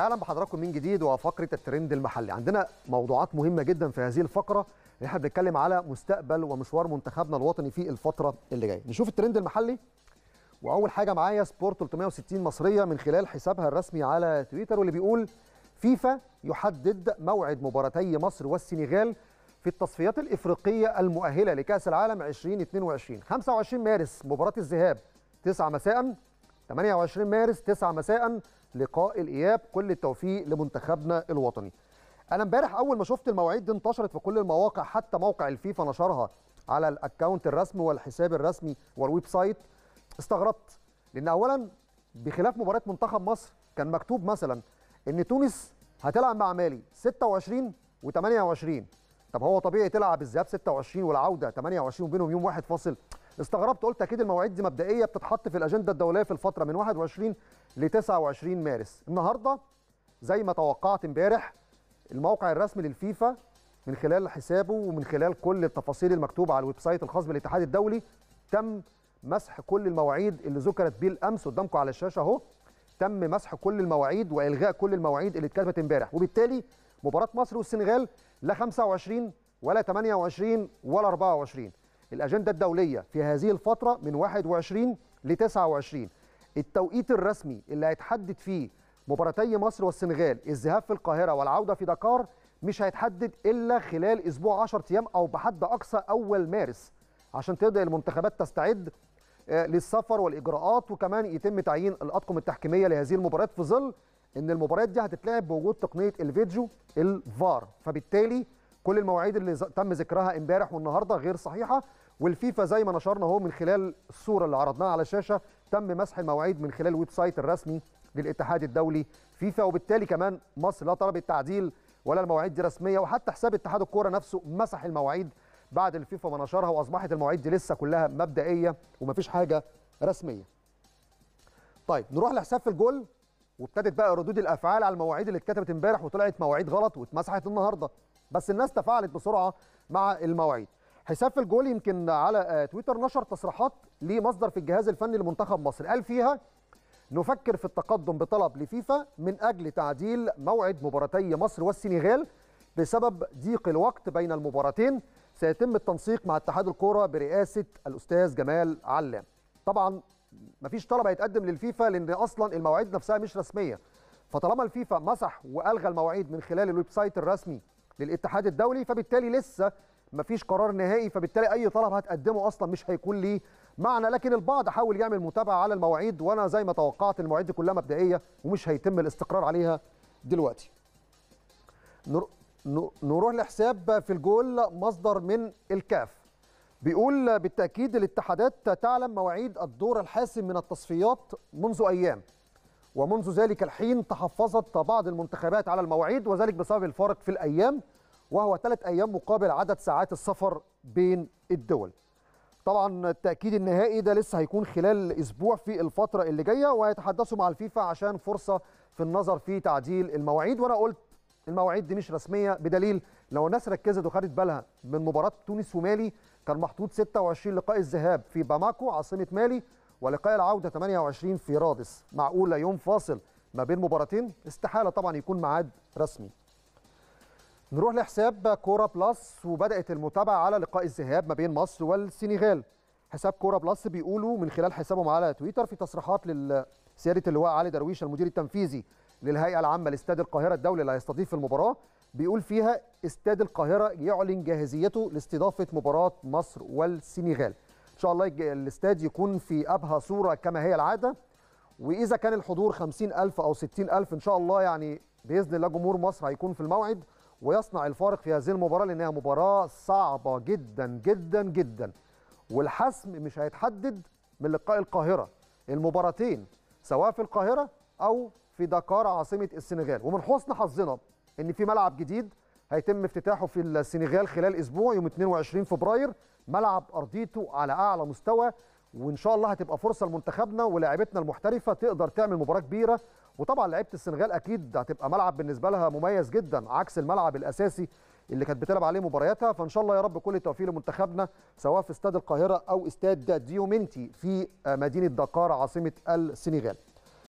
اهلا بحضراتكم من جديد وفقره الترند المحلي عندنا موضوعات مهمه جدا في هذه الفقره احنا بنتكلم على مستقبل ومشوار منتخبنا الوطني في الفتره اللي جايه نشوف الترند المحلي واول حاجه معايا سبورت 360 مصريه من خلال حسابها الرسمي على تويتر واللي بيقول فيفا يحدد موعد مباراتي مصر والسنغال في التصفيات الافريقيه المؤهله لكاس العالم 2022 25 مارس مباراه الذهاب 9 مساء 28 مارس 9 مساء لقاء الاياب كل التوفيق لمنتخبنا الوطني انا امبارح اول ما شفت المواعيد دي انتشرت في كل المواقع حتى موقع الفيفا نشرها على الاكونت الرسمي والحساب الرسمي والويب سايت استغربت لان اولا بخلاف مباراه منتخب مصر كان مكتوب مثلا ان تونس هتلعب مع مالي 26 و28 طب هو طبيعي تلعب الذهاب 26 والعوده 28 وبينهم يوم واحد فاصل استغربت قلت اكيد المواعيد دي مبدئيه بتتحط في الاجنده الدوليه في الفتره من 21 ل 29 مارس النهارده زي ما توقعت امبارح الموقع الرسمي للفيفا من خلال حسابه ومن خلال كل التفاصيل المكتوبه على الويب سايت الخاص بالاتحاد الدولي تم مسح كل المواعيد اللي ذكرت بيه الامس قدامكم على الشاشه اهو تم مسح كل المواعيد والغاء كل المواعيد اللي اتكتبت امبارح وبالتالي مباراه مصر والسنغال لا 25 ولا 28 ولا 24 الأجندة الدولية في هذه الفترة من 21 ل 29 التوقيت الرسمي اللي هيتحدد فيه مباراتي مصر والسنغال الذهاب في القاهرة والعودة في دكار مش هيتحدد إلا خلال أسبوع 10 أيام أو بحد أقصى أول مارس عشان تبدأ المنتخبات تستعد آه، للسفر والإجراءات وكمان يتم تعيين الأطقم التحكيمية لهذه المباريات في ظل ان المباريات دي هتتلعب بوجود تقنيه الفيديو الفار فبالتالي كل المواعيد اللي تم ذكرها امبارح والنهارده غير صحيحه والفيفا زي ما نشرنا اهو من خلال الصوره اللي عرضناها على الشاشه تم مسح المواعيد من خلال الويب سايت الرسمي للاتحاد الدولي فيفا وبالتالي كمان مصر لا طلبت تعديل ولا المواعيد دي رسميه وحتى حساب اتحاد الكوره نفسه مسح المواعيد بعد الفيفا ما نشرها واصبحت المواعيد دي لسه كلها مبدئيه ومفيش حاجه رسميه. طيب نروح لحساب في الجول وابتدت بقى ردود الافعال على المواعيد اللي اتكتبت امبارح وطلعت مواعيد غلط واتمسحت النهارده بس الناس تفاعلت بسرعه مع المواعيد. حساب في الجول يمكن على آه، تويتر نشر تصريحات لمصدر في الجهاز الفني لمنتخب مصر قال فيها نفكر في التقدم بطلب لفيفا من أجل تعديل موعد مباراتي مصر والسنغال بسبب ضيق الوقت بين المباراتين سيتم التنسيق مع اتحاد الكرة برئاسة الأستاذ جمال علام طبعا مفيش طلب هيتقدم للفيفا لأن أصلا المواعيد نفسها مش رسمية فطالما الفيفا مسح وألغى المواعيد من خلال الويب سايت الرسمي للاتحاد الدولي فبالتالي لسه مفيش قرار نهائي فبالتالي اي طلب هتقدمه اصلا مش هيكون ليه معنى لكن البعض حاول يعمل متابعه على المواعيد وانا زي ما توقعت المواعيد دي كلها مبدئيه ومش هيتم الاستقرار عليها دلوقتي نروح لحساب في الجول مصدر من الكاف بيقول بالتاكيد الاتحادات تعلم مواعيد الدور الحاسم من التصفيات منذ ايام ومنذ ذلك الحين تحفظت بعض المنتخبات على المواعيد وذلك بسبب الفارق في الايام وهو ثلاث أيام مقابل عدد ساعات السفر بين الدول طبعا التأكيد النهائي ده لسه هيكون خلال أسبوع في الفترة اللي جاية وهيتحدثوا مع الفيفا عشان فرصة في النظر في تعديل المواعيد وأنا قلت المواعيد دي مش رسمية بدليل لو الناس ركزت وخدت بالها من مباراة تونس ومالي كان محطوط 26 لقاء الذهاب في باماكو عاصمة مالي ولقاء العودة 28 في رادس معقولة يوم فاصل ما بين مباراتين استحالة طبعا يكون ميعاد رسمي نروح لحساب كوره بلس وبدات المتابعه على لقاء الذهاب ما بين مصر والسنغال حساب كوره بلس بيقولوا من خلال حسابهم على تويتر في تصريحات لسياده اللواء علي درويش المدير التنفيذي للهيئه العامه لاستاد القاهره الدولي اللي هيستضيف المباراه بيقول فيها استاد القاهره يعلن جاهزيته لاستضافه مباراه مصر والسنغال ان شاء الله الاستاد يكون في ابهى صوره كما هي العاده واذا كان الحضور 50000 او 60000 ان شاء الله يعني باذن الله جمهور مصر هيكون في الموعد ويصنع الفارق في هذه المباراه لانها مباراه صعبه جدا جدا جدا والحسم مش هيتحدد من لقاء القاهره المباراتين سواء في القاهره او في دكار عاصمه السنغال ومن حسن حظنا ان في ملعب جديد هيتم افتتاحه في السنغال خلال اسبوع يوم 22 فبراير ملعب ارضيته على اعلى مستوى وان شاء الله هتبقى فرصه لمنتخبنا ولاعيبتنا المحترفه تقدر تعمل مباراه كبيره وطبعا لعيبه السنغال اكيد هتبقى ملعب بالنسبه لها مميز جدا عكس الملعب الاساسي اللي كانت بتلعب عليه مبارياتها فان شاء الله يا رب كل التوفيق لمنتخبنا سواء في استاد القاهره او استاد ديومنتي في مدينه دكار عاصمه السنغال